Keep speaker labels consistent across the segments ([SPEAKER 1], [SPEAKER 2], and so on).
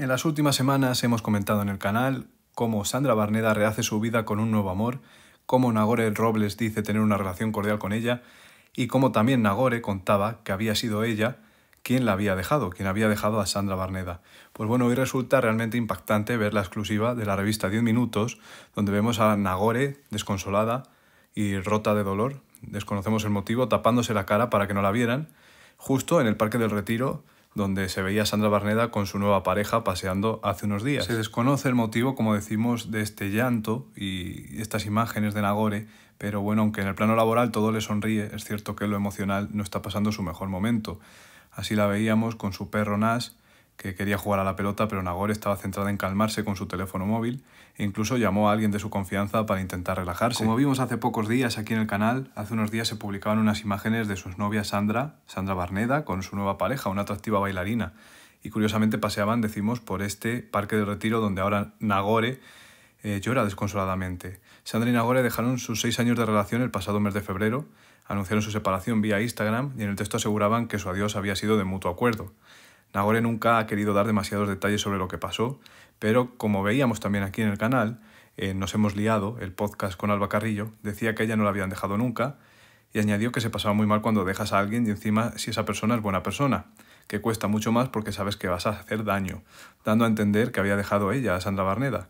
[SPEAKER 1] En las últimas semanas hemos comentado en el canal cómo Sandra Barneda rehace su vida con un nuevo amor, cómo Nagore Robles dice tener una relación cordial con ella y cómo también Nagore contaba que había sido ella quien la había dejado, quien había dejado a Sandra Barneda. Pues bueno, hoy resulta realmente impactante ver la exclusiva de la revista 10 Minutos, donde vemos a Nagore desconsolada y rota de dolor, desconocemos el motivo, tapándose la cara para que no la vieran, justo en el Parque del Retiro, donde se veía Sandra Barneda con su nueva pareja paseando hace unos días. Se desconoce el motivo, como decimos, de este llanto y estas imágenes de Nagore, pero bueno, aunque en el plano laboral todo le sonríe, es cierto que lo emocional no está pasando su mejor momento. Así la veíamos con su perro Nash que quería jugar a la pelota, pero Nagore estaba centrada en calmarse con su teléfono móvil e incluso llamó a alguien de su confianza para intentar relajarse. Como vimos hace pocos días aquí en el canal, hace unos días se publicaban unas imágenes de sus novias Sandra, Sandra Barneda, con su nueva pareja, una atractiva bailarina. Y curiosamente paseaban, decimos, por este parque de retiro donde ahora Nagore eh, llora desconsoladamente. Sandra y Nagore dejaron sus seis años de relación el pasado mes de febrero, anunciaron su separación vía Instagram y en el texto aseguraban que su adiós había sido de mutuo acuerdo. Nagore nunca ha querido dar demasiados detalles sobre lo que pasó, pero como veíamos también aquí en el canal, eh, Nos hemos liado, el podcast con Alba Carrillo, decía que ella no la habían dejado nunca y añadió que se pasaba muy mal cuando dejas a alguien y encima si esa persona es buena persona, que cuesta mucho más porque sabes que vas a hacer daño, dando a entender que había dejado ella a Sandra Barneda.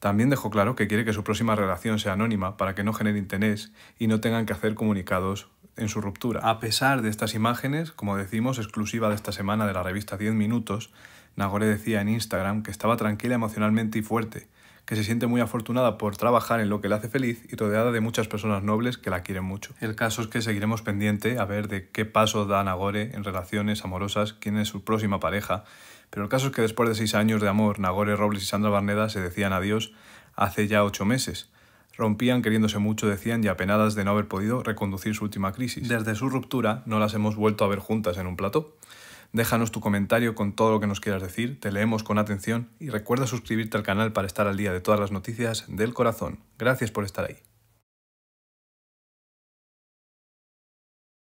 [SPEAKER 1] También dejó claro que quiere que su próxima relación sea anónima para que no genere interés y no tengan que hacer comunicados en su ruptura. A pesar de estas imágenes, como decimos, exclusiva de esta semana de la revista 10 Minutos, Nagore decía en Instagram que estaba tranquila emocionalmente y fuerte, que se siente muy afortunada por trabajar en lo que le hace feliz y rodeada de muchas personas nobles que la quieren mucho. El caso es que seguiremos pendiente a ver de qué paso da Nagore en relaciones amorosas, quién es su próxima pareja, pero el caso es que después de seis años de amor, Nagore Robles y Sandra Barneda se decían adiós hace ya ocho meses rompían queriéndose mucho, decían, y apenadas de no haber podido reconducir su última crisis. Desde su ruptura no las hemos vuelto a ver juntas en un plató. Déjanos tu comentario con todo lo que nos quieras decir, te leemos con atención y recuerda suscribirte al canal para estar al día de todas las noticias del corazón. Gracias por estar ahí.